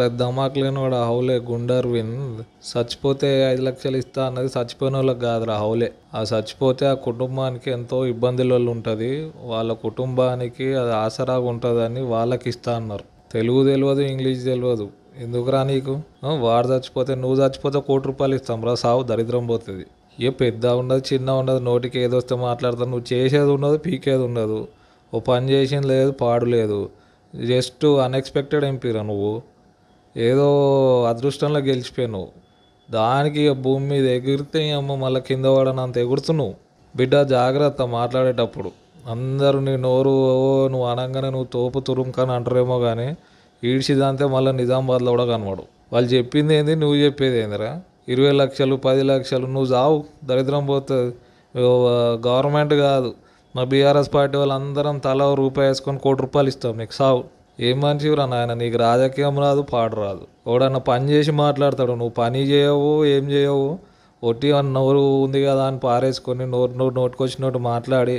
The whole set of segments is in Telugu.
పెద్ద ధమాక్ లేనివాడు ఆ హౌలే గుండర్విన్ చచ్చిపోతే ఐదు లక్షలు ఇస్తా అన్నది చచ్చిపోయిన వాళ్ళకి కాదురా హౌలే ఆ చచ్చిపోతే ఆ కుటుంబానికి ఎంతో వల్ల ఉంటుంది వాళ్ళ కుటుంబానికి అది ఆసరాగా ఉంటుందని వాళ్ళకి ఇస్తా అన్నారు తెలుగు తెలియదు ఇంగ్లీష్ తెలియదు ఎందుకురా నీకు వాడు చచ్చిపోతే నువ్వు చచ్చిపోతే కోటి రూపాయలు ఇస్తాం రా సావు దరిద్రం పోతుంది ఏ పెద్ద ఉండదు చిన్న ఉండదు నోటికి ఏదొస్తే మాట్లాడతావు నువ్వు చేసేది ఉండదు పీకేది ఉండదు ఓ పని చేసింది లేదు పాడు లేదు జస్ట్ అన్ఎక్స్పెక్టెడ్ ఎంపీరా నువ్వు ఏదో అదృష్టంలో నువ్వు దానికి భూమి మీద ఎగిరితే అమ్మ మళ్ళీ కింద అంత ఎగురుతున్నావు బిడ్డ జాగ్రత్త మాట్లాడేటప్పుడు అందరూ నీ నోరు నువ్వు అనగానే నువ్వు తోపు తురుముకని అంటారేమో కానీ ఈడ్చిదంతే మళ్ళీ నిజామాబాద్లో కూడా కనబడు వాళ్ళు చెప్పింది ఏంది నువ్వు చెప్పేది ఏందిరా ఇరవై లక్షలు పది లక్షలు నువ్వు చావు దరిద్రం పోతుంది గవర్నమెంట్ కాదు మా బీఆర్ఎస్ పార్టీ వాళ్ళందరం తల రూపాయి వేసుకొని కోటి రూపాయలు ఇస్తాం నీకు సావు ఏం మంచివురా నాయన నీకు రాజకీయం రాదు పాడు రాదు ఎవడన్నా పని చేసి మాట్లాడతాడు నువ్వు పని చేయవు ఏం చేయవు ఒట్టి అని నోరు ఉంది కదా అని పారేసుకొని నోరు నోరు నోటుకొచ్చినట్టు మాట్లాడి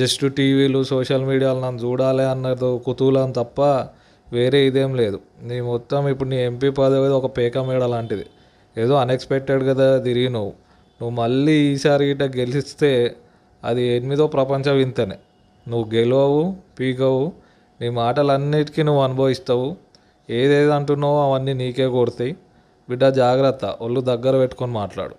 జస్ట్ టీవీలు సోషల్ మీడియాలు నన్ను చూడాలి అన్నది కుతూహలం తప్ప వేరే ఇదేం లేదు నీ మొత్తం ఇప్పుడు నీ ఎంపీ పదవి ఒక పేక మేడ లాంటిది ఏదో అన్ఎక్స్పెక్టెడ్ కదా తిరిగి నువ్వు నువ్వు మళ్ళీ ఈసారి గిట్ట గెలిస్తే అది ఎనిమిదో ప్రపంచ వింతనే నువ్వు గెలవవు పీకవు నీ మాటలన్నిటికీ నువ్వు అనుభవిస్తావు ఏదేది అంటున్నావో అవన్నీ నీకే కొడతాయి బిడ్డ జాగ్రత్త ఒళ్ళు దగ్గర పెట్టుకొని మాట్లాడు